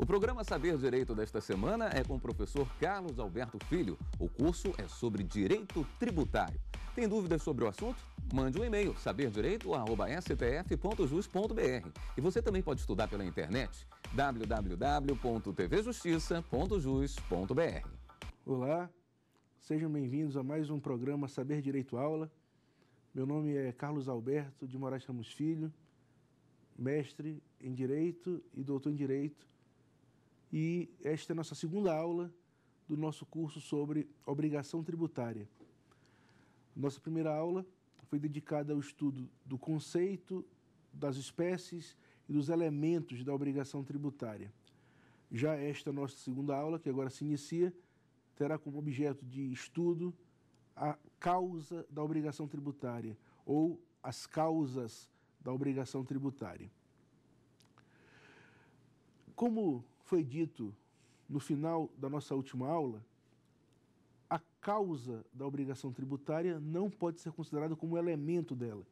O programa Saber Direito desta semana é com o professor Carlos Alberto Filho. O curso é sobre direito tributário. Tem dúvidas sobre o assunto? Mande um e-mail saberdireito@stf.jus.br. E você também pode estudar pela internet www.tvjustiça.jus.br. Olá, sejam bem-vindos a mais um programa Saber Direito Aula. Meu nome é Carlos Alberto de Moraes Ramos Filho, mestre em Direito e doutor em Direito e esta é a nossa segunda aula do nosso curso sobre obrigação tributária. Nossa primeira aula foi dedicada ao estudo do conceito, das espécies e dos elementos da obrigação tributária. Já esta nossa segunda aula, que agora se inicia, terá como objeto de estudo a causa da obrigação tributária ou as causas da obrigação tributária. Como foi dito no final da nossa última aula, a causa da obrigação tributária não pode ser considerada como elemento dela,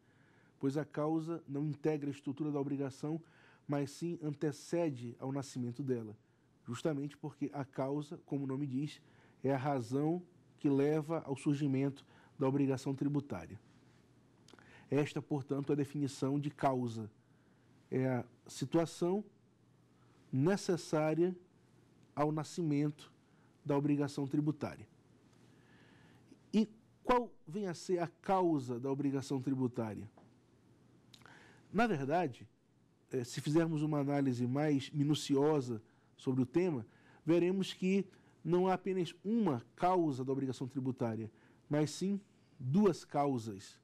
pois a causa não integra a estrutura da obrigação, mas sim antecede ao nascimento dela, justamente porque a causa, como o nome diz, é a razão que leva ao surgimento da obrigação tributária. Esta, portanto, é a definição de causa. É a situação necessária ao nascimento da obrigação tributária. E qual vem a ser a causa da obrigação tributária? Na verdade, eh, se fizermos uma análise mais minuciosa sobre o tema, veremos que não há apenas uma causa da obrigação tributária, mas sim duas causas.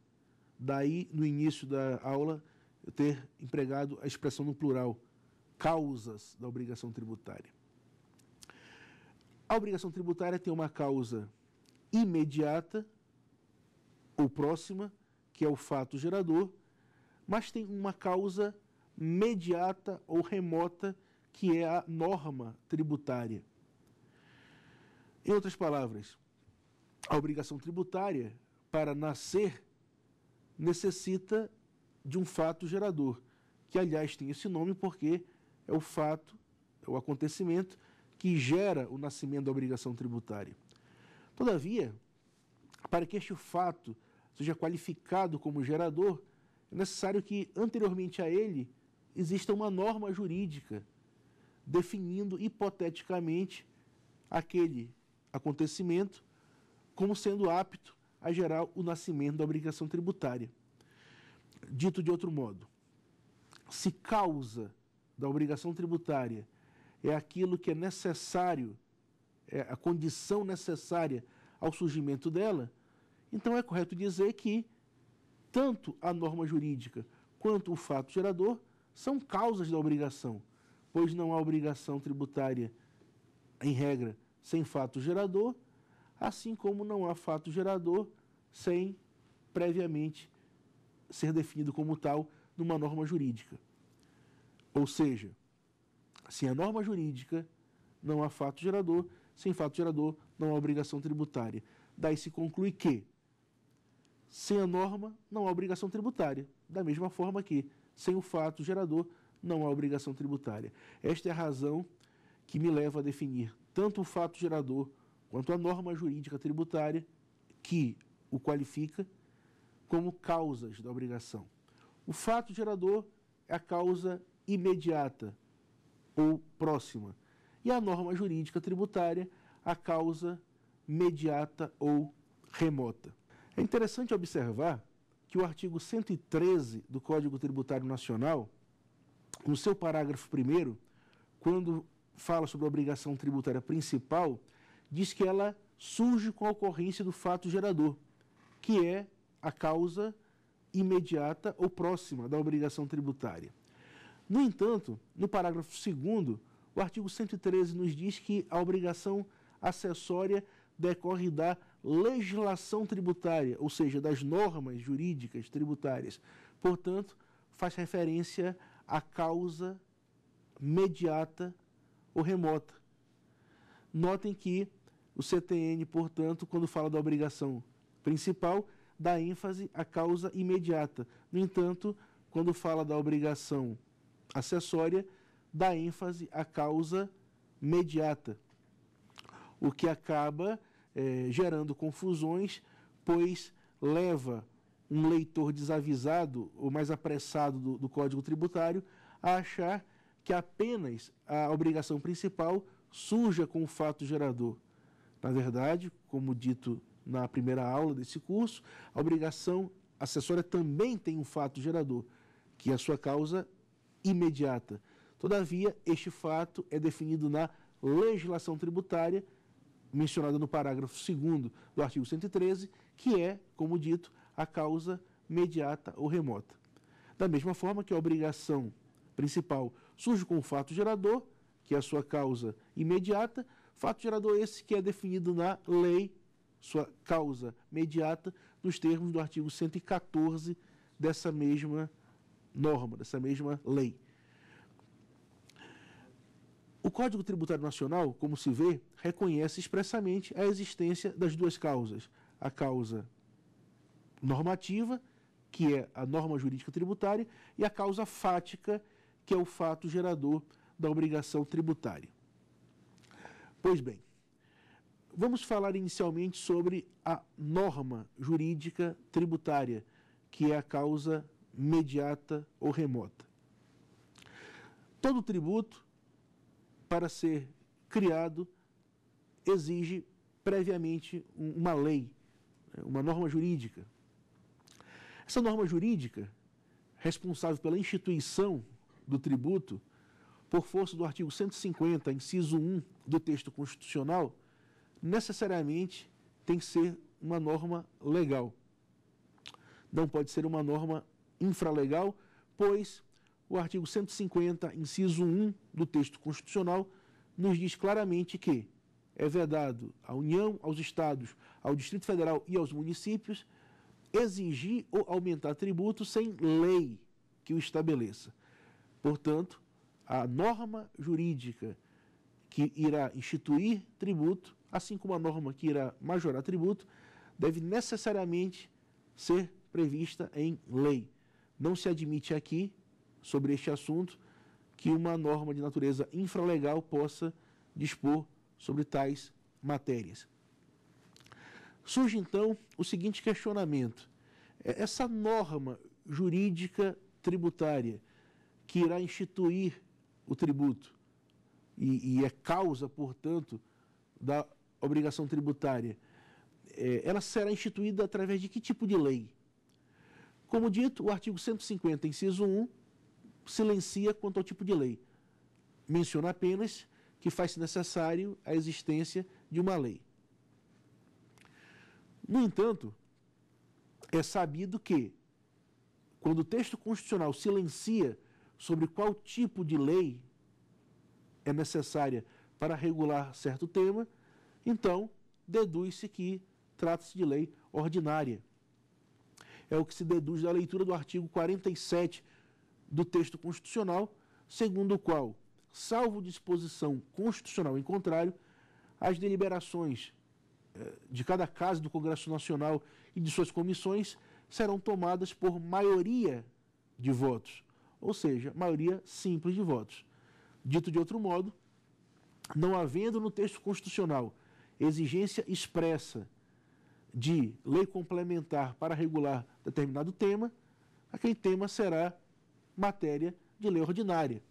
Daí, no início da aula, eu ter empregado a expressão no plural, causas da obrigação tributária. A obrigação tributária tem uma causa imediata ou próxima, que é o fato gerador, mas tem uma causa mediata ou remota, que é a norma tributária. Em outras palavras, a obrigação tributária, para nascer, necessita de um fato gerador, que aliás tem esse nome porque é o fato, é o acontecimento que gera o nascimento da obrigação tributária. Todavia, para que este fato seja qualificado como gerador, é necessário que, anteriormente a ele, exista uma norma jurídica definindo hipoteticamente aquele acontecimento como sendo apto a gerar o nascimento da obrigação tributária. Dito de outro modo, se causa da obrigação tributária é aquilo que é necessário, é a condição necessária ao surgimento dela, então é correto dizer que tanto a norma jurídica quanto o fato gerador são causas da obrigação, pois não há obrigação tributária, em regra, sem fato gerador, assim como não há fato gerador sem previamente ser definido como tal numa norma jurídica. Ou seja, sem a norma jurídica, não há fato gerador, sem fato gerador, não há obrigação tributária. Daí se conclui que, sem a norma, não há obrigação tributária. Da mesma forma que, sem o fato gerador, não há obrigação tributária. Esta é a razão que me leva a definir tanto o fato gerador quanto a norma jurídica tributária que o qualifica como causas da obrigação. O fato gerador é a causa imediata ou próxima, e a norma jurídica tributária, a causa mediata ou remota. É interessante observar que o artigo 113 do Código Tributário Nacional, no seu parágrafo 1, quando fala sobre a obrigação tributária principal, diz que ela surge com a ocorrência do fato gerador, que é a causa imediata ou próxima da obrigação tributária. No entanto, no parágrafo 2, o artigo 113 nos diz que a obrigação acessória decorre da legislação tributária, ou seja, das normas jurídicas tributárias. Portanto, faz referência à causa mediata ou remota. Notem que o CTN, portanto, quando fala da obrigação principal, dá ênfase à causa imediata. No entanto, quando fala da obrigação acessória dá ênfase à causa mediata, o que acaba é, gerando confusões, pois leva um leitor desavisado ou mais apressado do, do Código Tributário a achar que apenas a obrigação principal surja com o fato gerador. Na verdade, como dito na primeira aula desse curso, a obrigação acessória também tem um fato gerador, que a sua causa imediata. Todavia, este fato é definido na legislação tributária, mencionada no parágrafo 2 do artigo 113, que é, como dito, a causa mediata ou remota. Da mesma forma que a obrigação principal surge com o fato gerador, que é a sua causa imediata, fato gerador esse que é definido na lei, sua causa mediata, nos termos do artigo 114 dessa mesma norma, dessa mesma lei. O Código Tributário Nacional, como se vê, reconhece expressamente a existência das duas causas: a causa normativa, que é a norma jurídica tributária, e a causa fática, que é o fato gerador da obrigação tributária. Pois bem, vamos falar inicialmente sobre a norma jurídica tributária, que é a causa mediata ou remota. Todo tributo, para ser criado, exige previamente uma lei, né, uma norma jurídica. Essa norma jurídica, responsável pela instituição do tributo, por força do artigo 150, inciso 1 do texto constitucional, necessariamente tem que ser uma norma legal. Não pode ser uma norma infralegal, pois o artigo 150, inciso 1 do texto constitucional, nos diz claramente que é vedado à União, aos Estados, ao Distrito Federal e aos municípios exigir ou aumentar tributo sem lei que o estabeleça. Portanto, a norma jurídica que irá instituir tributo, assim como a norma que irá majorar tributo, deve necessariamente ser prevista em lei. Não se admite aqui, sobre este assunto, que uma norma de natureza infralegal possa dispor sobre tais matérias. Surge então o seguinte questionamento: é, essa norma jurídica tributária que irá instituir o tributo e, e é causa, portanto, da obrigação tributária, é, ela será instituída através de que tipo de lei? Como dito, o artigo 150, inciso 1, silencia quanto ao tipo de lei. Menciona apenas que faz-se necessário a existência de uma lei. No entanto, é sabido que, quando o texto constitucional silencia sobre qual tipo de lei é necessária para regular certo tema, então deduz-se que trata-se de lei ordinária. É o que se deduz da leitura do artigo 47 do texto constitucional, segundo o qual, salvo disposição constitucional em contrário, as deliberações eh, de cada casa do Congresso Nacional e de suas comissões serão tomadas por maioria de votos, ou seja, maioria simples de votos. Dito de outro modo, não havendo no texto constitucional exigência expressa de lei complementar para regular determinado tema, aquele tema será matéria de lei ordinária.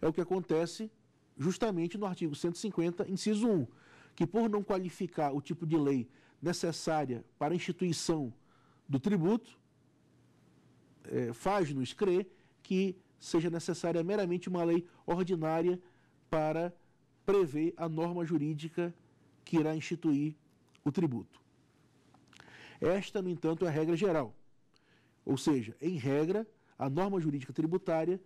É o que acontece justamente no artigo 150, inciso 1, que por não qualificar o tipo de lei necessária para a instituição do tributo, é, faz-nos crer que seja necessária meramente uma lei ordinária para prever a norma jurídica que irá instituir o tributo. Esta, no entanto, é a regra geral. Ou seja, em regra, a norma jurídica tributária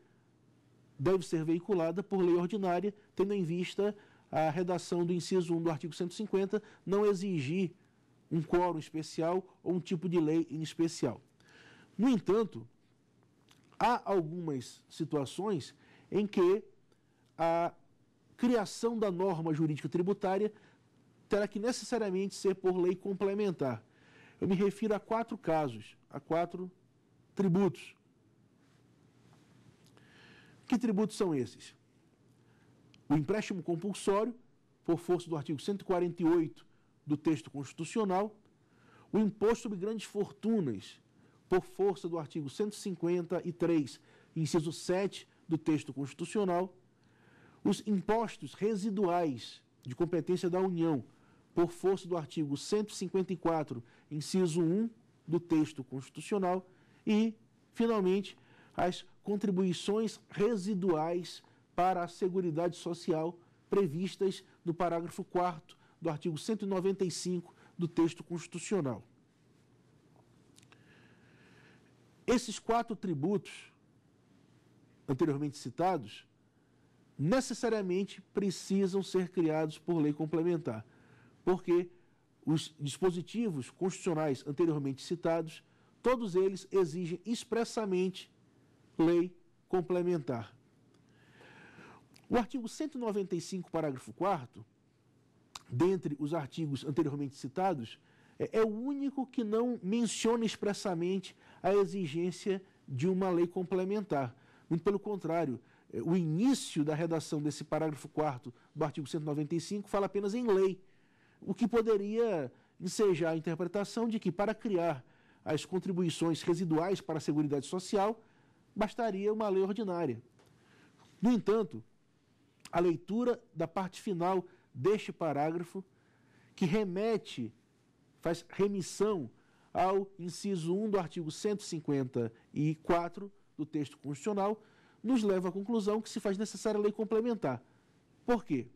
deve ser veiculada por lei ordinária, tendo em vista a redação do inciso 1 do artigo 150 não exigir um quórum especial ou um tipo de lei em especial. No entanto, há algumas situações em que a criação da norma jurídica tributária terá que necessariamente ser por lei complementar. Eu me refiro a quatro casos, a quatro tributos. Que tributos são esses? O empréstimo compulsório, por força do artigo 148 do texto constitucional, o imposto sobre grandes fortunas, por força do artigo 153, inciso 7 do texto constitucional, os impostos residuais de competência da União, por força do artigo 154, inciso 1 do texto constitucional, e, finalmente, as contribuições residuais para a Seguridade Social previstas no parágrafo 4 do artigo 195 do texto constitucional. Esses quatro tributos anteriormente citados necessariamente precisam ser criados por lei complementar porque os dispositivos constitucionais anteriormente citados, todos eles exigem expressamente lei complementar. O artigo 195, parágrafo 4, dentre os artigos anteriormente citados, é, é, o único que não menciona expressamente a exigência de uma lei complementar. Muito pelo contrário, é, o início da redação desse parágrafo 4 do artigo 195 fala apenas em lei o que poderia ensejar a interpretação de que, para criar as contribuições residuais para a Seguridade Social, bastaria uma lei ordinária. No entanto, a leitura da parte final deste parágrafo, que remete, faz remissão ao inciso 1 do artigo 154 do texto constitucional, nos leva à conclusão que se faz necessária a lei complementar. Por quê?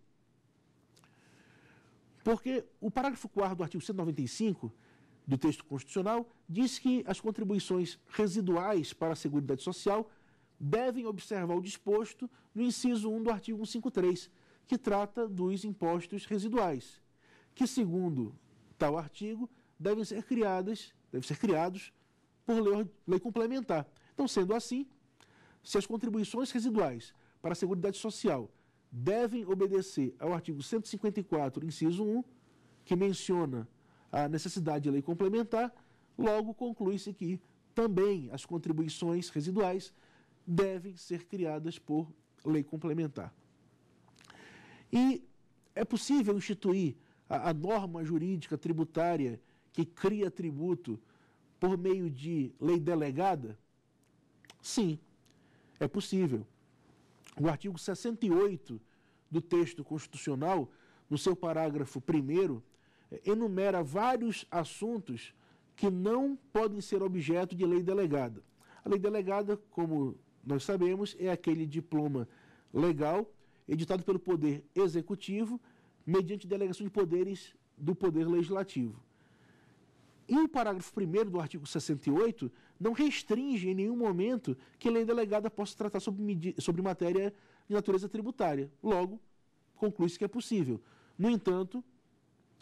Porque o parágrafo 4 do artigo 195 do texto constitucional diz que as contribuições residuais para a Seguridade Social devem observar o disposto no inciso 1 do artigo 153, que trata dos impostos residuais, que segundo tal artigo devem ser criadas, devem ser criados por lei, lei complementar. Então, sendo assim, se as contribuições residuais para a Seguridade Social devem obedecer ao artigo 154, inciso 1, que menciona a necessidade de lei complementar, logo conclui-se que também as contribuições residuais devem ser criadas por lei complementar. E é possível instituir a, a norma jurídica tributária que cria tributo por meio de lei delegada? Sim, é possível. O artigo 68 do texto constitucional, no seu parágrafo 1, é, enumera vários assuntos que não podem ser objeto de lei delegada. A lei delegada, como nós sabemos, é aquele diploma legal editado pelo Poder Executivo mediante delegação de poderes do Poder Legislativo. E o parágrafo 1 do artigo 68 não restringe em nenhum momento que a lei delegada possa tratar sobre, sobre matéria de natureza tributária. Logo, conclui-se que é possível. No entanto,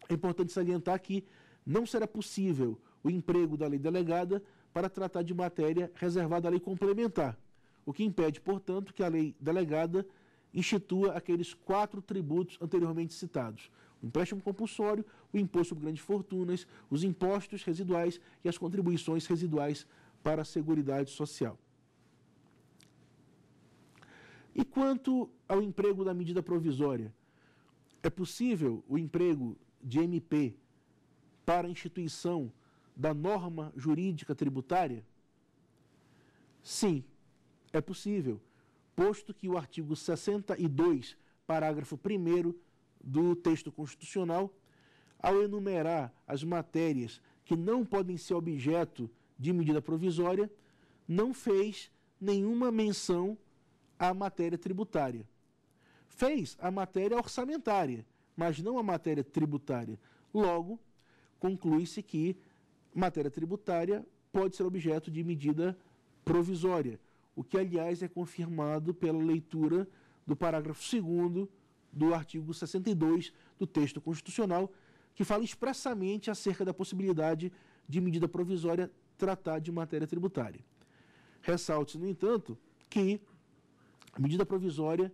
é importante salientar que não será possível o emprego da lei delegada para tratar de matéria reservada à lei complementar, o que impede, portanto, que a lei delegada institua aqueles quatro tributos anteriormente citados: o empréstimo compulsório, o imposto sobre grandes fortunas, os impostos residuais e as contribuições residuais para a Seguridade Social. E quanto ao emprego da medida provisória? É possível o emprego de MP para a instituição da norma jurídica tributária? Sim, é possível, posto que o artigo 62, parágrafo 1 do texto constitucional, ao enumerar as matérias que não podem ser objeto de medida provisória, não fez nenhuma menção à matéria tributária. Fez a matéria orçamentária, mas não a matéria tributária. Logo, conclui-se que matéria tributária pode ser objeto de medida provisória, o que, aliás, é confirmado pela leitura do parágrafo 2 do artigo 62 do texto constitucional, que fala expressamente acerca da possibilidade de medida provisória tratar de matéria tributária. Ressalte-se, no entanto, que a medida provisória,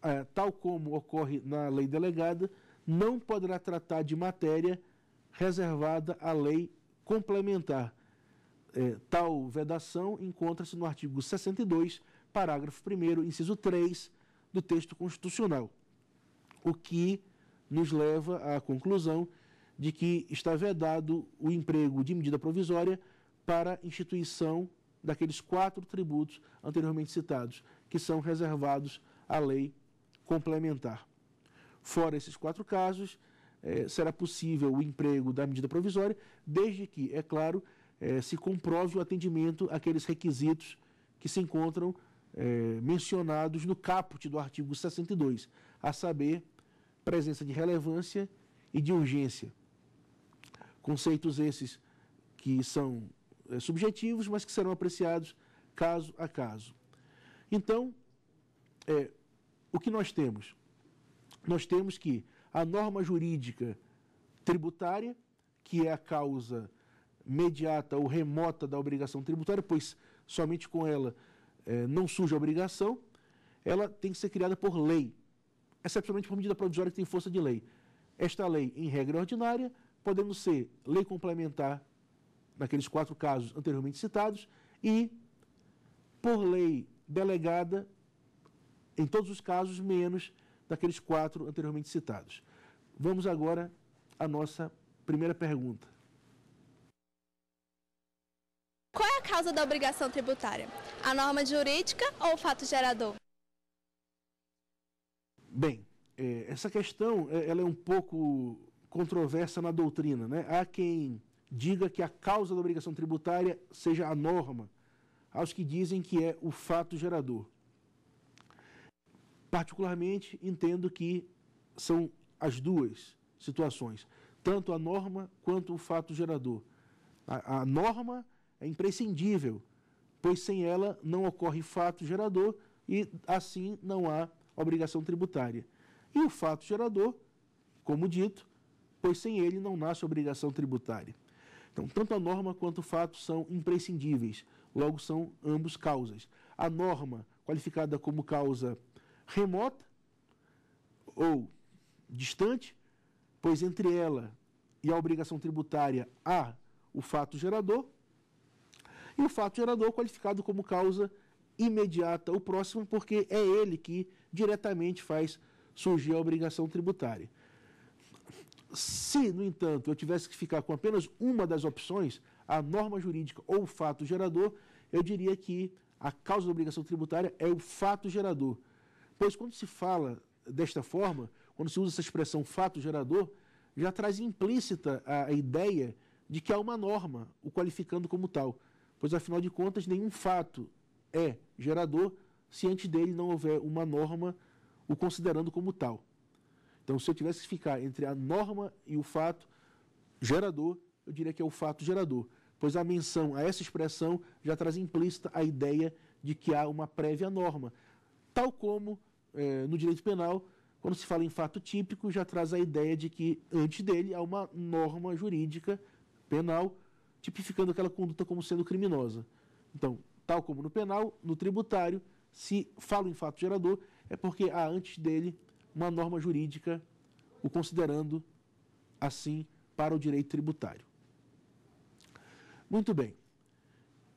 é, tal como ocorre na lei delegada, não poderá tratar de matéria reservada à lei complementar. É, tal vedação encontra-se no artigo 62, parágrafo 1, inciso 3 do texto constitucional, o que nos leva à conclusão de que está vedado o emprego de medida provisória para instituição daqueles quatro tributos anteriormente citados, que são reservados à lei complementar. Fora esses quatro casos, é, será possível o emprego da medida provisória, desde que, é claro, é, se comprove o atendimento àqueles requisitos que se encontram é, mencionados no caput do artigo 62, a saber, presença de relevância e de urgência. Conceitos esses que são é, subjetivos, mas que serão apreciados caso a caso. Então, é, o que nós temos? Nós temos que a norma jurídica tributária, que é a causa mediata ou remota da obrigação tributária, pois somente com ela é, não surge a obrigação, ela tem que ser criada por lei. É excepcionalmente por medida provisória que tem força de lei. Esta lei, em regra ordinária, podendo ser lei complementar, naqueles quatro casos anteriormente citados, e por lei delegada, em todos os casos, menos daqueles quatro anteriormente citados. Vamos agora à nossa primeira pergunta. Qual é a causa da obrigação tributária? A norma jurídica ou o fato gerador? Bem, é, essa questão é, ela é um pouco controversa na doutrina. Né? Há quem diga que a causa da obrigação tributária seja a norma, aos que dizem que é o fato gerador. Particularmente, entendo que são as duas situações, tanto a norma quanto o fato gerador. A, a norma é imprescindível, pois sem ela não ocorre fato gerador e assim não há obrigação tributária. E o fato gerador, como dito, pois sem ele não nasce obrigação tributária. Então, tanto a norma quanto o fato são imprescindíveis, logo são ambos causas. A norma, qualificada como causa remota ou distante, pois entre ela e a obrigação tributária há o fato gerador, e o fato gerador qualificado como causa imediata ou próxima, porque é ele que diretamente faz surgir a obrigação tributária. Se, no entanto, eu tivesse que ficar com apenas uma das opções, a norma jurídica ou o fato gerador, eu diria que a causa da obrigação tributária é o fato gerador. Pois quando se fala desta forma, quando se usa essa expressão fato gerador, já traz implícita a, ideia de que há uma norma, o qualificando como tal. Pois, afinal de contas, nenhum fato é gerador se antes dele não houver uma norma o considerando como tal. Então, se eu tivesse que ficar entre a norma e o fato gerador, eu diria que é o fato gerador, pois a menção a essa expressão já traz implícita a ideia de que há uma prévia norma, tal como é, no direito penal, quando se fala em fato típico, já traz a ideia de que antes dele há uma norma jurídica penal tipificando aquela conduta como sendo criminosa. Então, tal como no penal, no tributário, se falo em fato gerador, é porque há antes dele uma norma jurídica o considerando assim para o direito tributário. Muito bem,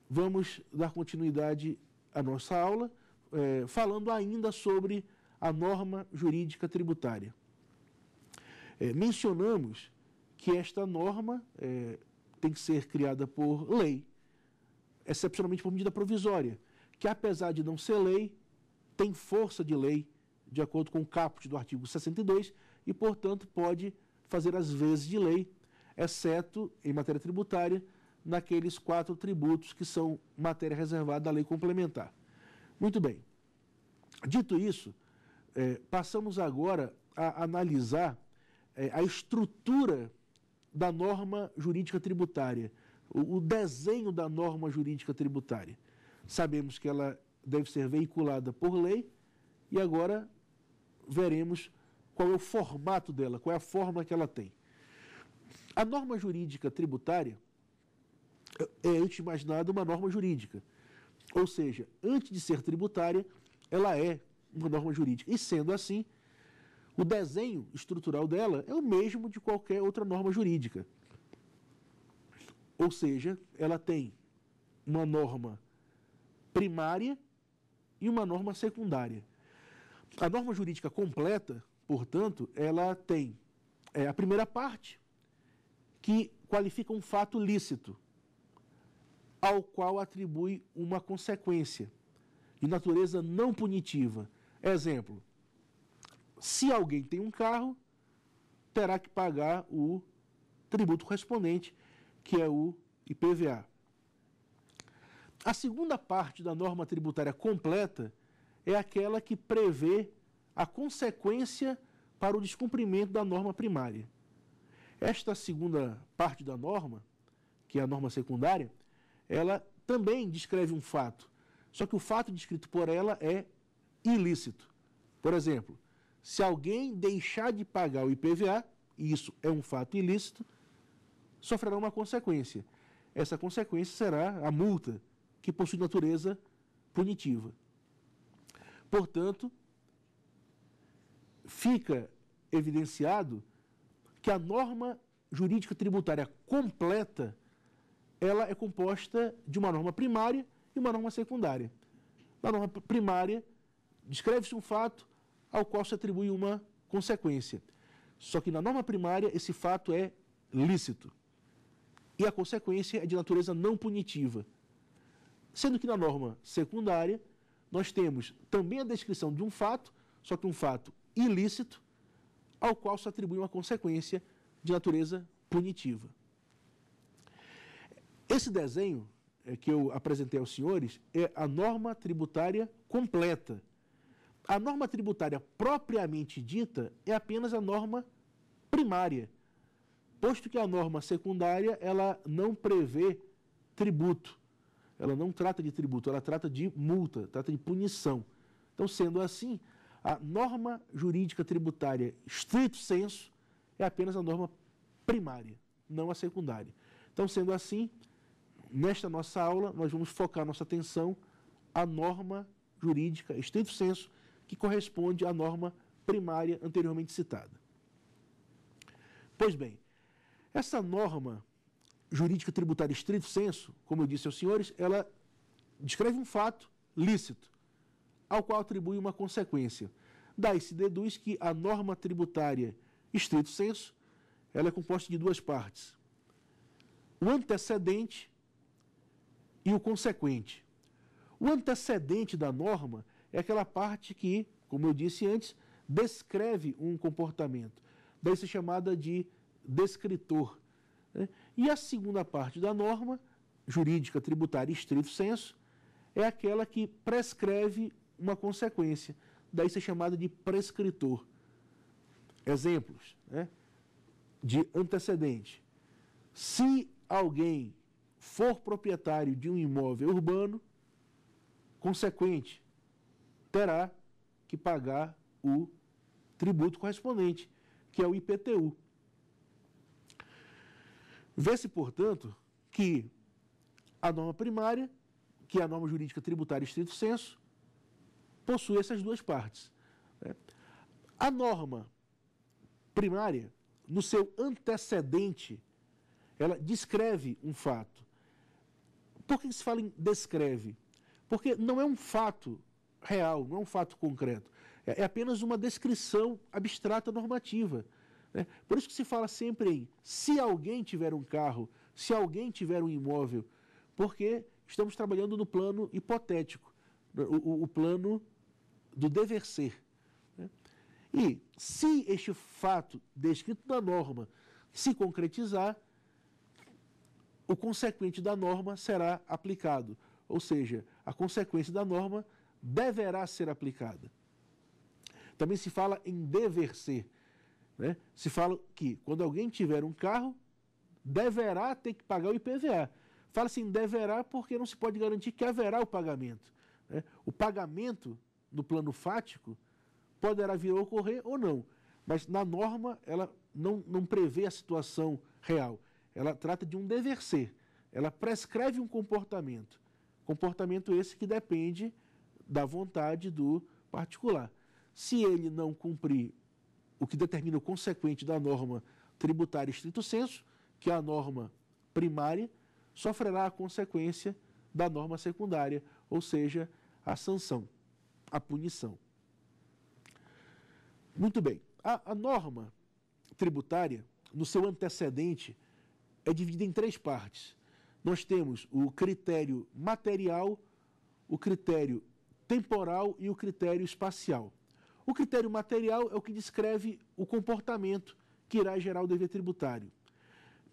vamos dar continuidade à nossa aula, é, falando ainda sobre a norma jurídica tributária. É, mencionamos que esta norma é, tem que ser criada por lei, excepcionalmente por medida provisória que apesar de não ser lei, tem força de lei, de acordo com o caput do artigo 62, e, portanto, pode fazer as vezes de lei, exceto em matéria tributária, naqueles quatro tributos que são matéria reservada da lei complementar. Muito bem. Dito isso, é, passamos agora a analisar é, a estrutura da norma jurídica tributária, o, o desenho da norma jurídica tributária sabemos que ela deve ser veiculada por lei e agora veremos qual é o formato dela, qual é a forma que ela tem. A norma jurídica tributária é, é, antes de mais nada, uma norma jurídica. Ou seja, antes de ser tributária, ela é uma norma jurídica. E sendo assim, o desenho estrutural dela é o mesmo de qualquer outra norma jurídica. Ou seja, ela tem uma norma primária e uma norma secundária. A norma jurídica completa, portanto, ela tem é, a primeira parte, que qualifica um fato lícito, ao qual atribui uma consequência de natureza não punitiva. Exemplo: se alguém tem um carro, terá que pagar o tributo correspondente, que é o IPVA. A segunda parte da norma tributária completa é aquela que prevê a consequência para o descumprimento da norma primária. Esta segunda parte da norma, que é a norma secundária, ela também descreve um fato, só que o fato descrito por ela é ilícito. Por exemplo, se alguém deixar de pagar o IPVA, e isso é um fato ilícito, sofrerá uma consequência. Essa consequência será a multa que possui natureza punitiva. Portanto, fica evidenciado que a norma jurídica tributária completa ela é composta de uma norma primária e uma norma secundária. Na norma primária, descreve-se um fato ao qual se atribui uma consequência. Só que na norma primária, esse fato é lícito. E a consequência é de natureza não punitiva. Sendo que na norma secundária, nós temos também a descrição de um fato, só que um fato ilícito, ao qual se atribui uma consequência de natureza punitiva. Esse desenho eh, que eu apresentei aos senhores é a norma tributária completa. A norma tributária propriamente dita é apenas a norma primária, posto que a norma secundária ela não prevê tributo ela não trata de tributo, ela trata de multa, trata de punição. Então, sendo assim, a norma jurídica tributária, estrito senso, é apenas a norma primária, não a secundária. Então, sendo assim, nesta nossa aula, nós vamos focar nossa atenção à norma jurídica, estrito senso, que corresponde à norma primária anteriormente citada. Pois bem, essa norma jurídica tributária estrito senso, como eu disse aos senhores, ela descreve um fato lícito, ao qual atribui uma consequência. Daí se deduz que a norma tributária estrito senso, ela é composta de duas partes. O antecedente e o consequente. O antecedente da norma é aquela parte que, como eu disse antes, descreve um comportamento. Daí se chamada de descritor. Né? E a segunda parte da norma, jurídica, tributária e estrito senso, é aquela que prescreve uma consequência. Daí ser chamada de prescritor. Exemplos né, de antecedente. Se alguém for proprietário de um imóvel urbano, consequente, terá que pagar o tributo correspondente, que é o IPTU. Vê-se, portanto, que a norma primária, que é a norma jurídica tributária estrito senso, possui essas duas partes. Né? A norma primária, no seu antecedente, ela descreve um fato. Por que se fala em descreve? Porque não é um fato real, não é um fato concreto. É, é apenas uma descrição abstrata normativa. Né? Por isso que se fala sempre em se alguém tiver um carro, se alguém tiver um imóvel, porque estamos trabalhando no plano hipotético, né? o, o plano do dever ser. Né? E se este fato descrito na norma se concretizar, o consequente da norma será aplicado, ou seja, a consequência da norma deverá ser aplicada. Também se fala em dever ser. Né? Se fala que quando alguém tiver um carro, deverá ter que pagar o IPVA. Fala assim, deverá porque não se pode garantir que haverá o pagamento. Né? O pagamento no plano fático poderá vir a ocorrer ou não, mas na norma ela não, não prevê a situação real. Ela trata de um dever ser, ela prescreve um comportamento. Comportamento esse que depende da vontade do particular. Se ele não cumprir o que determina o consequente da norma tributária estrito senso, que é a norma primária, sofrerá a consequência da norma secundária, ou seja, a sanção, a punição. Muito bem. A, a norma tributária, no seu antecedente, é dividida em três partes. Nós temos o critério material, o critério temporal e o critério espacial. O critério material é o que descreve o comportamento que irá gerar o dever tributário.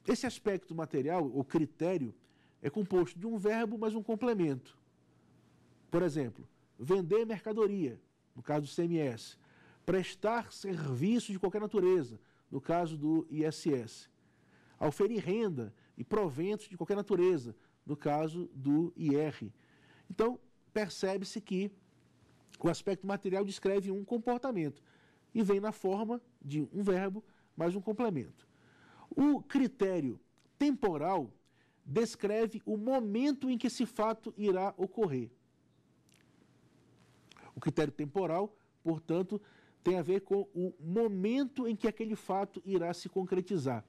Esse aspecto material, ou critério, é composto de um verbo mais um complemento. Por exemplo, vender mercadoria, no caso do CMS, prestar serviço de qualquer natureza, no caso do ISS, auferir renda e proventos de qualquer natureza, no caso do IR. Então, percebe-se que o aspecto material descreve um comportamento e vem na forma de um verbo mais um complemento. O critério temporal descreve o momento em que esse fato irá ocorrer. O critério temporal, portanto, tem a ver com o momento em que aquele fato irá se concretizar.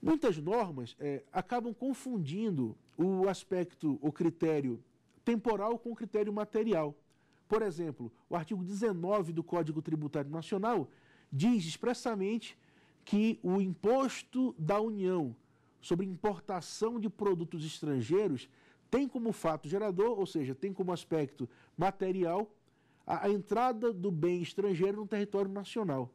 Muitas normas é, acabam confundindo o aspecto, o critério temporal com critério material. Por exemplo, o artigo 19 do Código Tributário Nacional diz expressamente que o imposto da União sobre importação de produtos estrangeiros tem como fato gerador, ou seja, tem como aspecto material, a, entrada do bem estrangeiro no território nacional.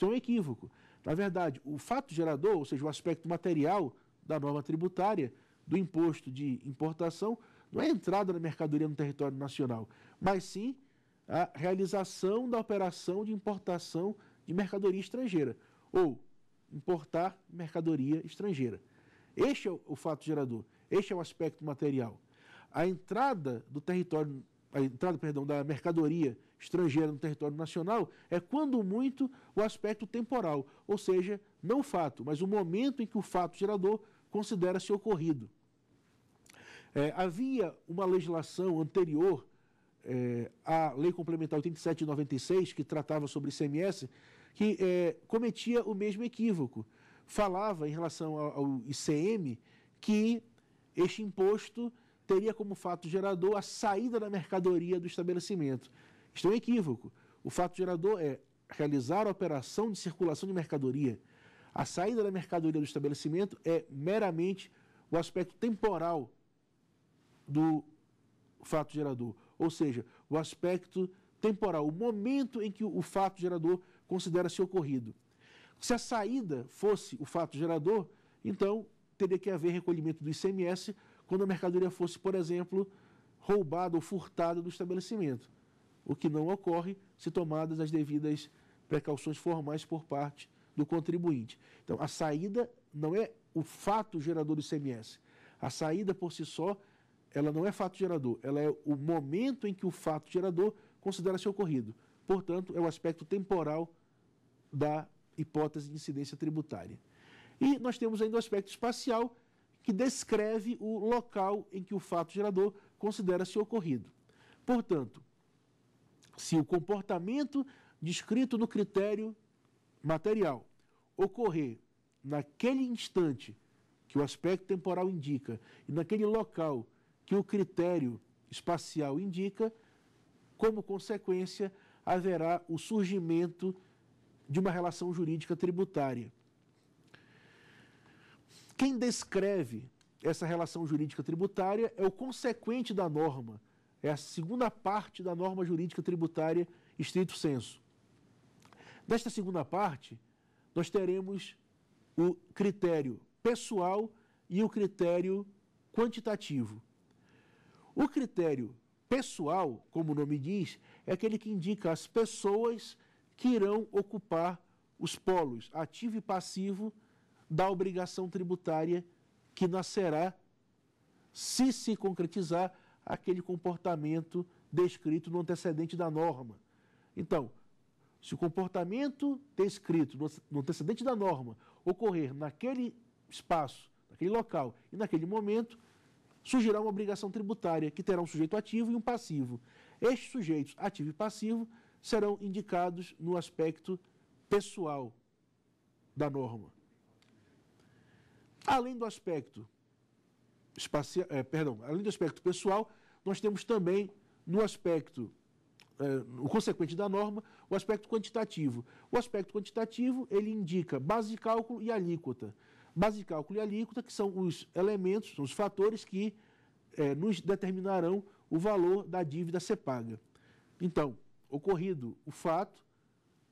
é um equívoco. Na verdade, o fato gerador, ou seja, o aspecto material da norma tributária do imposto de importação, não é entrada da mercadoria no território nacional, mas sim a realização da operação de importação de mercadoria estrangeira ou importar mercadoria estrangeira. Este é o fato gerador, este é o aspecto material. A entrada do território, a entrada, perdão, da mercadoria estrangeira no território nacional é quando muito o aspecto temporal, ou seja, não o fato, mas o momento em que o fato gerador considera-se ocorrido. É, havia uma legislação anterior é, à Lei Complementar 87 de 96, que tratava sobre ICMS, que é, cometia o mesmo equívoco. Falava em relação ao, ao ICM que este imposto teria como fato gerador a saída da mercadoria do estabelecimento. Isto é um equívoco. O fato gerador é realizar a operação de circulação de mercadoria. A saída da mercadoria do estabelecimento é meramente o aspecto temporal do fato gerador, ou seja, o aspecto temporal, o momento em que o fato gerador considera-se ocorrido. Se a saída fosse o fato gerador, então teria que haver recolhimento do ICMS quando a mercadoria fosse, por exemplo, roubada ou furtada do estabelecimento, o que não ocorre se tomadas as devidas precauções formais por parte do contribuinte. Então, a saída não é o fato gerador do ICMS. A saída por si só ela não é fato gerador, ela é o momento em que o fato gerador considera-se ocorrido. Portanto, é o aspecto temporal da hipótese de incidência tributária. E nós temos ainda o aspecto espacial, que descreve o local em que o fato gerador considera-se ocorrido. Portanto, se o comportamento descrito no critério material ocorrer naquele instante que o aspecto temporal indica e naquele local que o critério espacial indica, como consequência, haverá o surgimento de uma relação jurídica tributária. Quem descreve essa relação jurídica tributária é o consequente da norma, é a segunda parte da norma jurídica tributária estrito senso. Nesta segunda parte, nós teremos o critério pessoal e o critério quantitativo. O critério pessoal, como o nome diz, é aquele que indica as pessoas que irão ocupar os polos ativo e passivo da obrigação tributária que nascerá se se concretizar aquele comportamento descrito no antecedente da norma. Então, se o comportamento descrito no antecedente da norma ocorrer naquele espaço, naquele local e naquele momento, surgirá uma obrigação tributária que terá um sujeito ativo e um passivo. Estes sujeitos, ativo e passivo, serão indicados no aspecto pessoal da norma. Além do aspecto espacial, é, perdão, além do aspecto pessoal, nós temos também no aspecto é, o consequente da norma, o aspecto quantitativo. O aspecto quantitativo, ele indica base de cálculo e alíquota base de cálculo e alíquota, que são os elementos, os fatores que é, nos determinarão o valor da dívida a ser paga. Então, ocorrido o fato,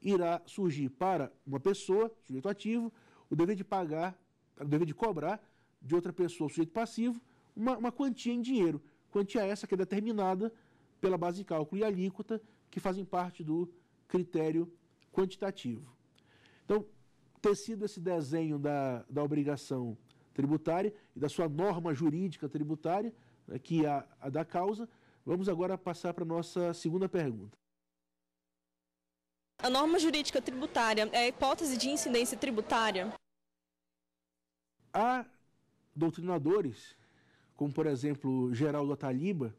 irá surgir para uma pessoa, sujeito ativo, o dever de pagar, o dever de cobrar de outra pessoa, sujeito passivo, uma, uma quantia em dinheiro. Quantia essa que é determinada pela base de cálculo e alíquota, que fazem parte do critério quantitativo. Então, ter sido esse desenho da, da obrigação tributária e da sua norma jurídica tributária, né, que é a, a da causa, vamos agora passar para a nossa segunda pergunta. A norma jurídica tributária é a hipótese de incidência tributária? Há doutrinadores, como por exemplo Geraldo Ataliba,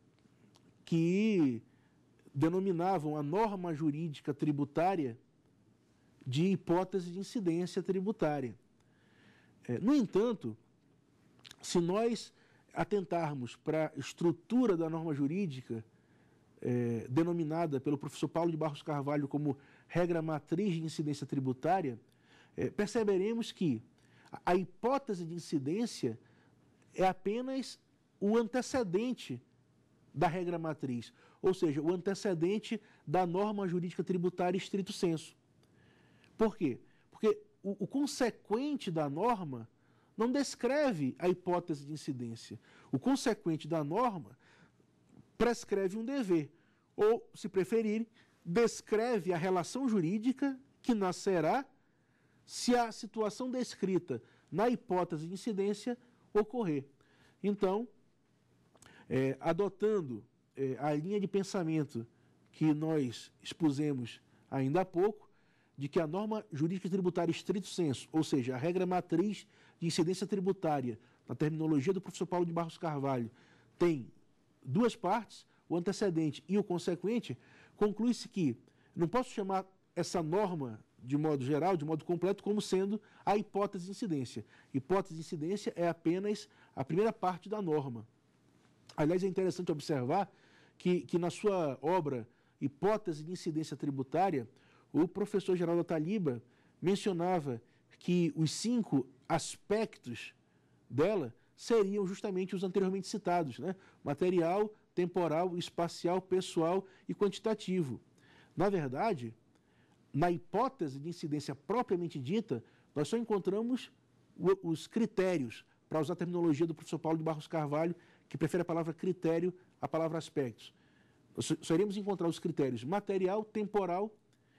que denominavam a norma jurídica tributária de hipótese de incidência tributária. É, no entanto, se nós atentarmos para a estrutura da norma jurídica, é, denominada pelo professor Paulo de Barros Carvalho como regra matriz de incidência tributária, é, perceberemos que a hipótese de incidência é apenas o antecedente da regra matriz, ou seja, o antecedente da norma jurídica tributária estrito senso. Por quê? Porque o, o consequente da norma não descreve a hipótese de incidência. O consequente da norma prescreve um dever, ou, se preferirem, descreve a relação jurídica que nascerá se a situação descrita na hipótese de incidência ocorrer. Então, é, adotando é, a linha de pensamento que nós expusemos ainda há pouco, de que a norma jurídica tributária é estrito senso, ou seja, a regra matriz de incidência tributária, na terminologia do professor Paulo de Barros Carvalho, tem duas partes, o antecedente e o consequente, conclui-se que não posso chamar essa norma de modo geral, de modo completo, como sendo a hipótese de incidência. Hipótese de incidência é apenas a primeira parte da norma. Aliás, é interessante observar que, que na sua obra Hipótese de Incidência Tributária, o professor Geraldo Taliba mencionava que os cinco aspectos dela seriam justamente os anteriormente citados, né? material, temporal, espacial, pessoal e quantitativo. Na verdade, na hipótese de incidência propriamente dita, nós só encontramos os critérios, para usar a terminologia do professor Paulo de Barros Carvalho, que prefere a palavra critério à palavra aspectos. Nós só iremos encontrar os critérios material, temporal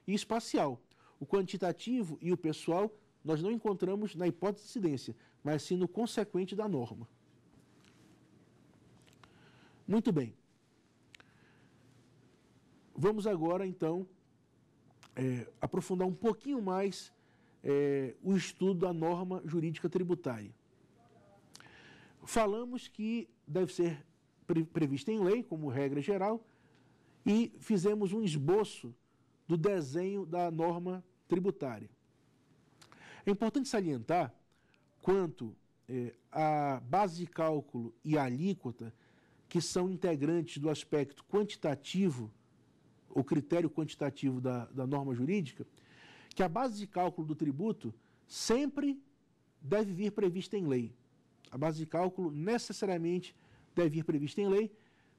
e espacial. O quantitativo e o pessoal nós não encontramos na hipótese de incidência, mas sim no consequente da norma. Muito bem. Vamos agora, então, é, aprofundar um pouquinho mais é, o estudo da norma jurídica tributária. Falamos que deve ser prevista em lei, como regra geral, e fizemos um esboço do desenho da norma tributária. É importante salientar quanto à é, a base de cálculo e a alíquota, que são integrantes do aspecto quantitativo, o critério quantitativo da, da norma jurídica, que a base de cálculo do tributo sempre deve vir prevista em lei. A base de cálculo necessariamente deve vir prevista em lei,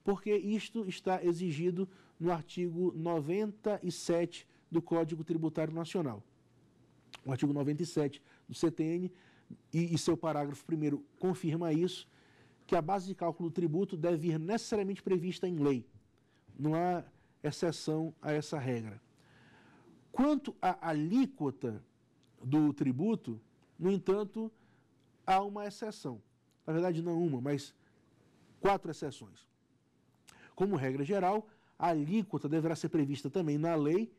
porque isto está exigido no artigo 97 do Código Tributário Nacional. O artigo 97 do CTN e, e seu parágrafo primeiro confirma isso, que a base de cálculo do tributo deve vir necessariamente prevista em lei. Não há exceção a essa regra. Quanto à alíquota do tributo, no entanto, há uma exceção. Na verdade, não uma, mas quatro exceções. Como regra geral, a alíquota deverá ser prevista também na lei,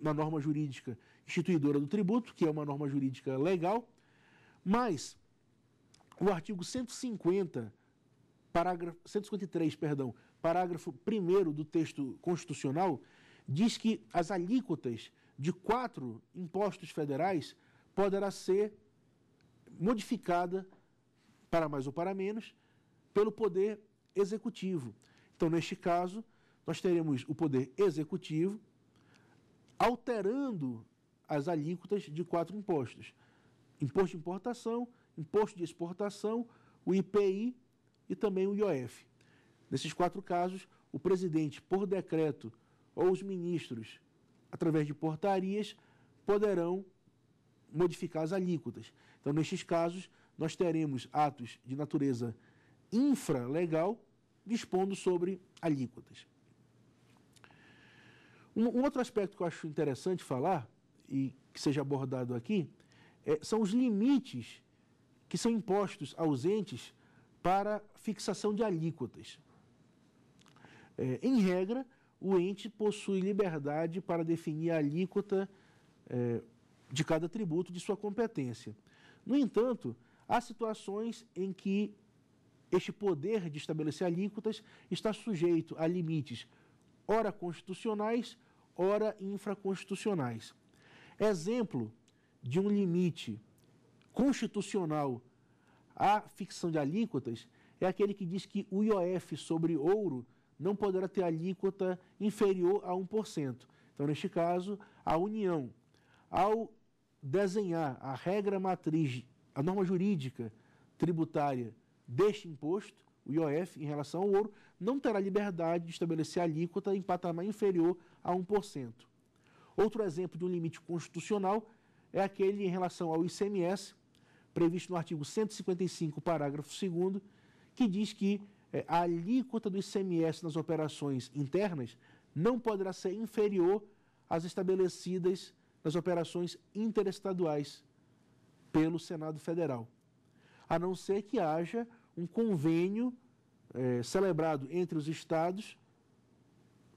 na norma jurídica instituidora do tributo, que é uma norma jurídica legal, mas o artigo 150, parágrafo 153, perdão, parágrafo 1 do texto constitucional diz que as alíquotas de quatro impostos federais poderá ser modificada para mais ou para menos pelo poder executivo. Então, neste caso, nós teremos o poder executivo alterando as alíquotas de quatro impostos: imposto de importação, imposto de exportação, o IPI e também o IOF. Nesses quatro casos, o presidente, por decreto, ou os ministros, através de portarias, poderão modificar as alíquotas. Então, nestes casos, nós teremos atos de natureza infralegal dispondo sobre alíquotas. Um, um, outro aspecto que eu acho interessante falar, e que seja abordado aqui, é, são os limites que são impostos aos entes para fixação de alíquotas. É, em regra, o ente possui liberdade para definir a alíquota é, de cada tributo de sua competência. No entanto, há situações em que este poder de estabelecer alíquotas está sujeito a limites, ora constitucionais, ora infraconstitucionais. Exemplo de um limite constitucional à fixação de alíquotas é aquele que diz que o IOF sobre ouro não poderá ter alíquota inferior a 1%. Então, neste caso, a União, ao desenhar a regra matriz, a norma jurídica tributária deste imposto, o IOF, em relação ao ouro, não terá liberdade de estabelecer alíquota em patamar inferior a 1%. Outro exemplo de um limite constitucional é aquele em relação ao ICMS, previsto no artigo 155, parágrafo 2, que diz que é, a alíquota do ICMS nas operações internas não poderá ser inferior às estabelecidas nas operações interestaduais pelo Senado Federal, a não ser que haja um convênio é, celebrado entre os estados,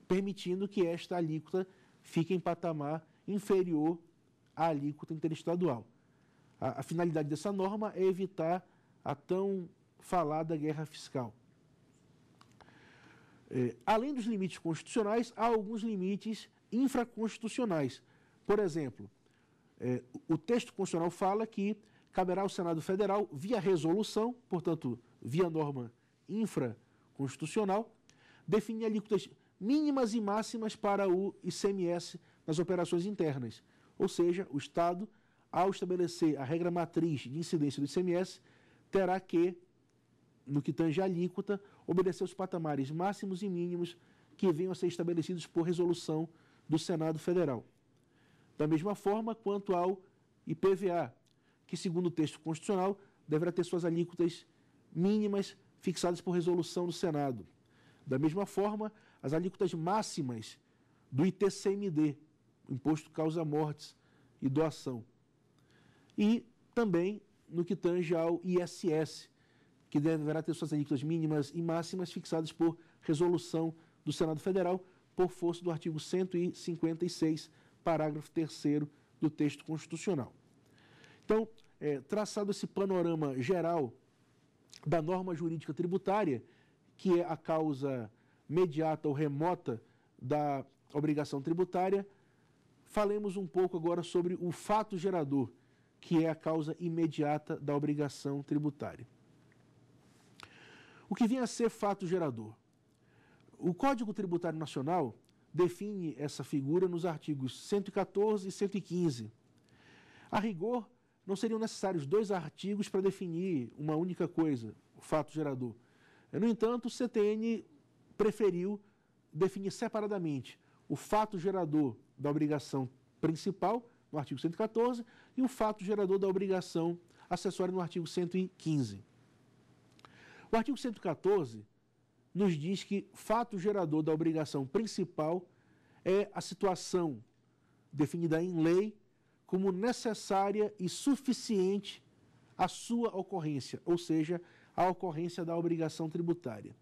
permitindo que esta alíquota fique em patamar inferior à alíquota interestadual. A, a finalidade dessa norma é evitar a tão falada guerra fiscal. É, além dos limites constitucionais, há alguns limites infraconstitucionais. Por exemplo, é, o texto constitucional fala que caberá ao Senado Federal, via resolução, portanto, via norma infraconstitucional, definir alíquotas mínimas e máximas para o ICMS nas operações internas. Ou seja, o Estado, ao estabelecer a regra matriz de incidência do ICMS, terá que, no que tange a alíquota, obedecer os patamares máximos e mínimos que venham a ser estabelecidos por resolução do Senado Federal. Da mesma forma, quanto ao IPVA, que, segundo o texto constitucional, deverá ter suas alíquotas mínimas fixadas por resolução do Senado. Da mesma forma, as alíquotas máximas do ITCMD, Imposto Causa Mortes e Doação. E também no que tange ao ISS, que deverá ter suas alíquotas mínimas e máximas fixadas por resolução do Senado Federal, por força do artigo 156, parágrafo 3 do texto constitucional. Então, é, traçado esse panorama geral da norma jurídica tributária, que é a causa mediata ou remota da obrigação tributária, falemos um pouco agora sobre o fato gerador, que é a causa imediata da obrigação tributária. O que vinha a ser fato gerador? O Código Tributário Nacional define essa figura nos artigos 114 e 115. A rigor, não seriam necessários dois artigos para definir uma única coisa, o fato gerador. No entanto, o CTN preferiu definir separadamente o fato gerador da obrigação principal, no artigo 114, e o fato gerador da obrigação acessória, no artigo 115. O artigo 114 nos diz que fato gerador da obrigação principal é a situação definida em lei como necessária e suficiente a sua ocorrência, ou seja, a ocorrência da obrigação tributária.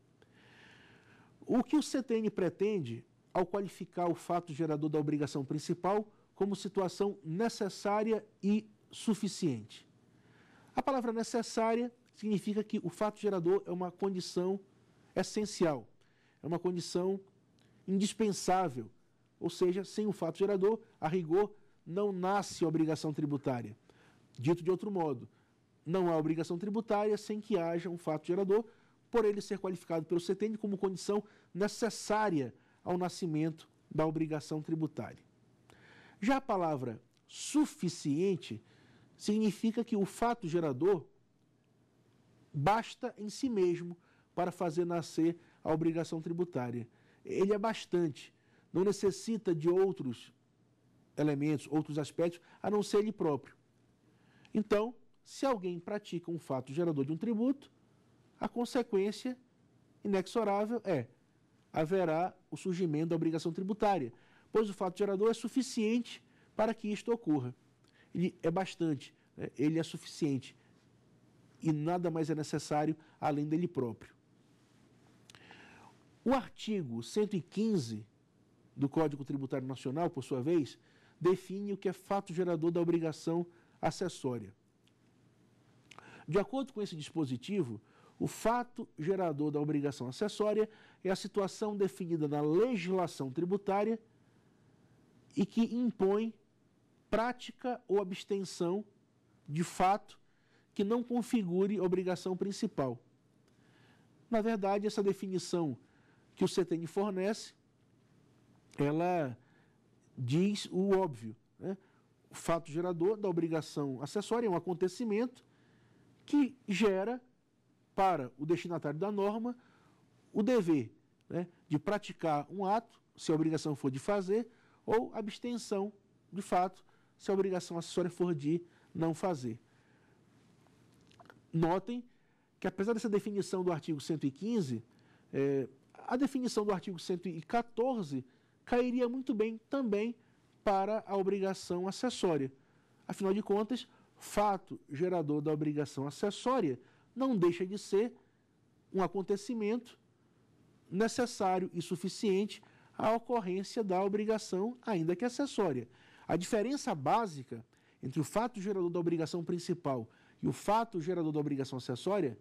O que o CTN pretende ao qualificar o fato gerador da obrigação principal como situação necessária e suficiente? A palavra necessária significa que o fato gerador é uma condição essencial, é uma condição indispensável, ou seja, sem o fato gerador, a rigor, não nasce obrigação tributária. Dito de outro modo, não há obrigação tributária sem que haja um fato gerador, por ele ser qualificado pelo CETEN como condição necessária ao nascimento da obrigação tributária. Já a palavra suficiente significa que o fato gerador basta em si mesmo para fazer nascer a obrigação tributária. Ele é bastante, não necessita de outros elementos, outros aspectos, a não ser ele próprio. Então, se alguém pratica um fato gerador de um tributo, a consequência inexorável é haverá o surgimento da obrigação tributária, pois o fato gerador é suficiente para que isto ocorra. Ele é bastante, né? ele é suficiente e nada mais é necessário além dele próprio. O artigo 115 do Código Tributário Nacional, por sua vez, define o que é fato gerador da obrigação acessória. De acordo com esse dispositivo, o fato gerador da obrigação acessória é a situação definida na legislação tributária e que impõe prática ou abstenção de fato que não configure obrigação principal. Na verdade, essa definição que o CTN fornece, ela diz o óbvio. Né? O fato gerador da obrigação acessória é um acontecimento que gera para o destinatário da norma o dever né, de praticar um ato, se a obrigação for de fazer, ou abstenção, de fato, se a obrigação acessória for de não fazer. Notem que, apesar dessa definição do artigo 115, é, eh, a definição do artigo 114 cairia muito bem também para a obrigação acessória. Afinal de contas, fato gerador da obrigação acessória não deixa de ser um acontecimento necessário e suficiente à ocorrência da obrigação, ainda que acessória. A diferença básica entre o fato gerador da obrigação principal e o fato gerador da obrigação acessória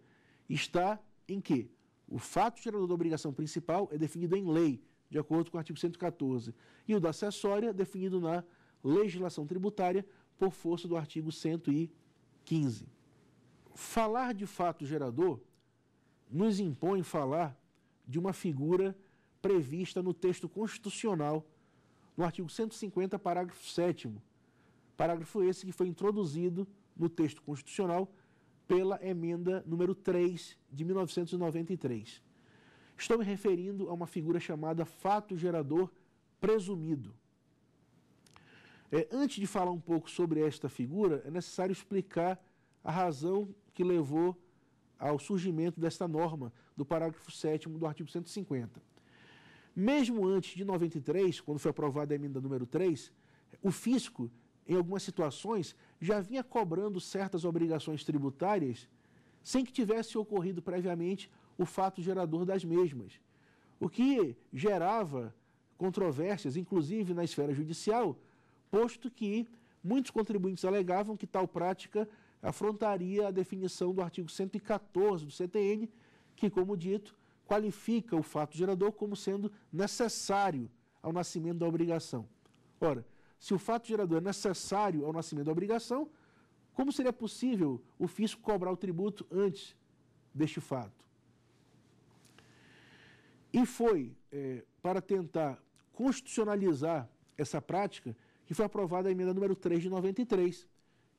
está em que o fato gerador da obrigação principal é definido em lei, de acordo com o artigo 114, e o da acessória, definido na legislação tributária por força do artigo 115. Falar de fato gerador nos impõe falar de uma figura prevista no texto constitucional, no artigo 150, parágrafo 7 parágrafo esse que foi introduzido no texto constitucional pela emenda número 3 de 1993. Estou me referindo a uma figura chamada fato gerador presumido. É, antes de falar um pouco sobre esta figura, é necessário explicar a razão que levou ao surgimento desta norma do parágrafo 7 do artigo 150. Mesmo antes de 93, quando foi aprovada a emenda número 3, o fisco, em algumas situações, já vinha cobrando certas obrigações tributárias sem que tivesse ocorrido previamente o fato gerador das mesmas, o que gerava controvérsias, inclusive na esfera judicial, posto que muitos contribuintes alegavam que tal prática afrontaria a definição do artigo 114 do CTN, que, como dito, qualifica o fato gerador como sendo necessário ao nascimento da obrigação. Ora, se o fato gerador é necessário ao nascimento da obrigação, como seria possível o fisco cobrar o tributo antes deste fato? E foi é, para tentar constitucionalizar essa prática que foi aprovada a emenda número 3 de 93,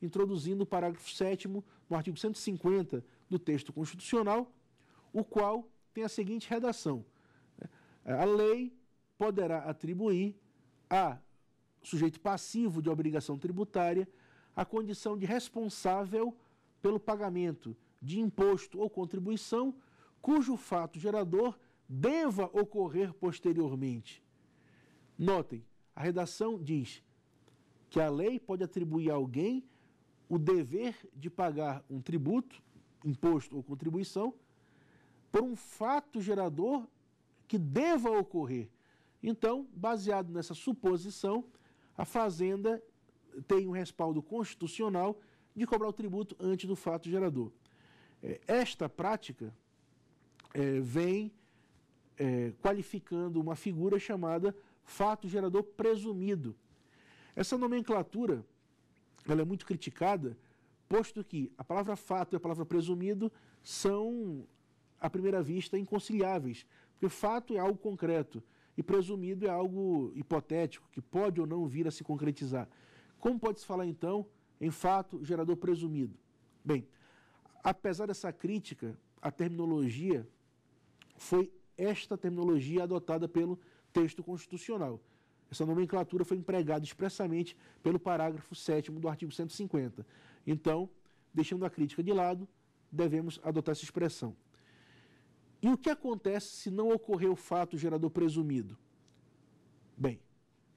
introduzindo o parágrafo 7 no artigo 150 do texto constitucional, o qual tem a seguinte redação: né? A lei poderá atribuir a sujeito passivo de obrigação tributária a condição de responsável pelo pagamento de imposto ou contribuição cujo fato gerador deva ocorrer posteriormente. Notem, a redação diz que a lei pode atribuir a alguém o dever de pagar um tributo, imposto ou contribuição, por um fato gerador que deva ocorrer. Então, baseado nessa suposição, a Fazenda tem um respaldo constitucional de cobrar o tributo antes do fato gerador. É, esta prática é, vem é, qualificando uma figura chamada fato gerador presumido. Essa nomenclatura ela é muito criticada, posto que a palavra fato e a palavra presumido são, à primeira vista, inconciliáveis, porque fato é algo concreto e presumido é algo hipotético, que pode ou não vir a se concretizar. Como pode-se falar, então, em fato gerador presumido? Bem, apesar dessa crítica, a terminologia foi esta terminologia adotada pelo texto constitucional. Essa nomenclatura foi empregada expressamente pelo parágrafo 7 do artigo 150. Então, deixando a crítica de lado, devemos adotar essa expressão. E o que acontece se não ocorrer o fato gerador presumido? Bem,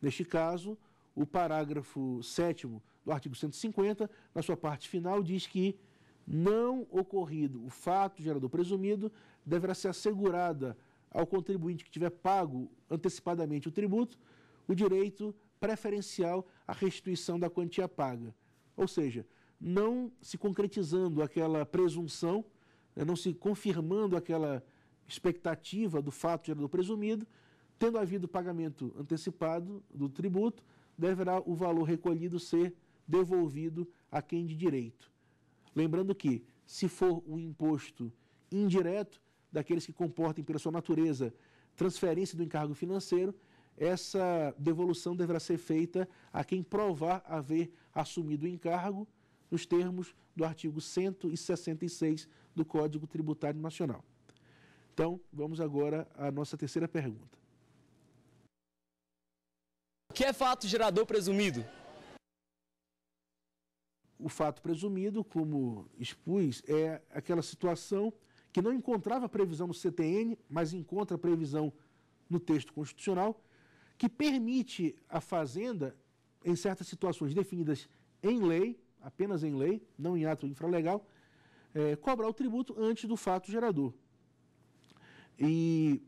neste caso, o parágrafo 7 do artigo 150, na sua parte final, diz que, não ocorrido o fato gerador presumido, deverá ser assegurada ao contribuinte que tiver pago antecipadamente o tributo o direito preferencial à restituição da quantia paga. Ou seja, não se concretizando aquela presunção, né, não se confirmando aquela expectativa do fato gerador presumido, tendo havido pagamento antecipado do tributo, deverá o valor recolhido ser devolvido a quem de direito. Lembrando que, se for um imposto indireto, daqueles que comportem pela sua natureza transferência do encargo financeiro, essa devolução deverá ser feita a quem provar haver assumido o encargo nos termos do artigo 166 do Código Tributário Nacional. Então, vamos agora à nossa terceira pergunta que é fato gerador presumido? O fato presumido, como expus, é aquela situação que não encontrava previsão no CTN, mas encontra previsão no texto constitucional, que permite à Fazenda, em certas situações definidas em lei, apenas em lei, não em ato infralegal, é, cobrar o tributo antes do fato gerador. E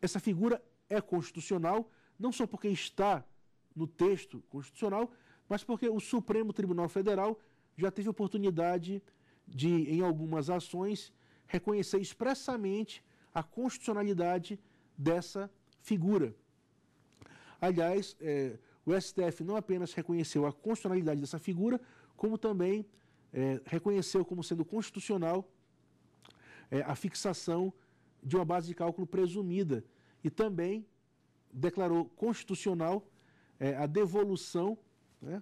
essa figura é constitucional, não só porque está no texto constitucional, mas porque o Supremo Tribunal Federal já teve oportunidade de, em algumas ações, reconhecer expressamente a constitucionalidade dessa figura. Aliás, é, o STF não apenas reconheceu a constitucionalidade dessa figura, como também é, reconheceu como sendo constitucional é, a fixação de uma base de cálculo presumida e também declarou constitucional é, a devolução né,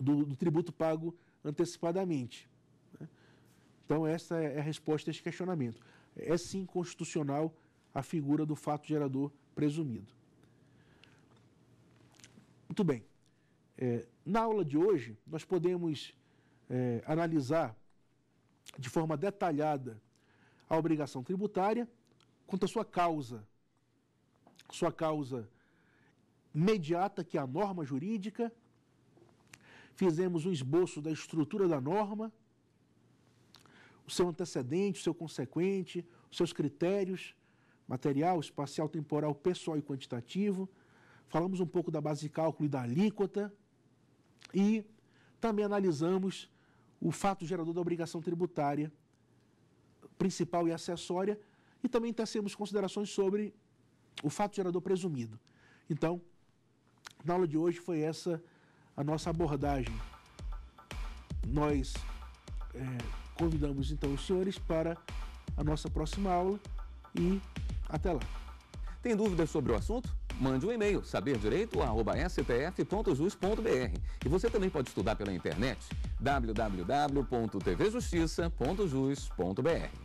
do, do, tributo pago antecipadamente. Né? Então, essa é, é a resposta a esse questionamento. É sim constitucional a figura do fato gerador presumido. Muito bem. É, na aula de hoje, nós podemos é, analisar de forma detalhada a obrigação tributária quanto à sua causa. Sua causa imediata que é a norma jurídica, fizemos um esboço da estrutura da norma, o seu antecedente, o seu consequente, os seus critérios, material, espacial, temporal, pessoal e quantitativo. Falamos um pouco da base de cálculo e da alíquota e também analisamos o fato gerador da obrigação tributária principal e acessória e também tecemos considerações sobre o fato gerador presumido. Então, na aula de hoje foi essa a nossa abordagem. Nós é, convidamos então os senhores para a nossa próxima aula e até lá. Tem dúvidas sobre o assunto? Mande um e-mail, saberdireito.stf.jus.br. E você também pode estudar pela internet, www.tvjustiça.jus.br.